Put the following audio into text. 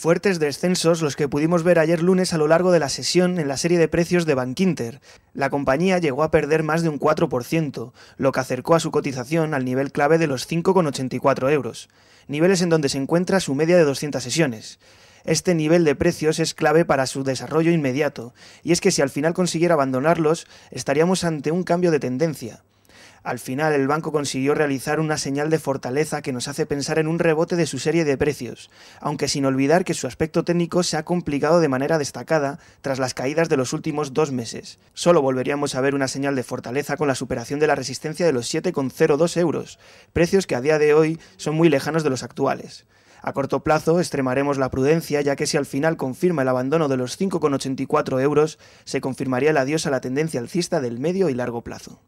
Fuertes descensos los que pudimos ver ayer lunes a lo largo de la sesión en la serie de precios de Bankinter. La compañía llegó a perder más de un 4%, lo que acercó a su cotización al nivel clave de los 5,84 euros, niveles en donde se encuentra su media de 200 sesiones. Este nivel de precios es clave para su desarrollo inmediato, y es que si al final consiguiera abandonarlos, estaríamos ante un cambio de tendencia. Al final, el banco consiguió realizar una señal de fortaleza que nos hace pensar en un rebote de su serie de precios, aunque sin olvidar que su aspecto técnico se ha complicado de manera destacada tras las caídas de los últimos dos meses. Solo volveríamos a ver una señal de fortaleza con la superación de la resistencia de los 7,02 euros, precios que a día de hoy son muy lejanos de los actuales. A corto plazo extremaremos la prudencia, ya que si al final confirma el abandono de los 5,84 euros, se confirmaría el adiós a la tendencia alcista del medio y largo plazo.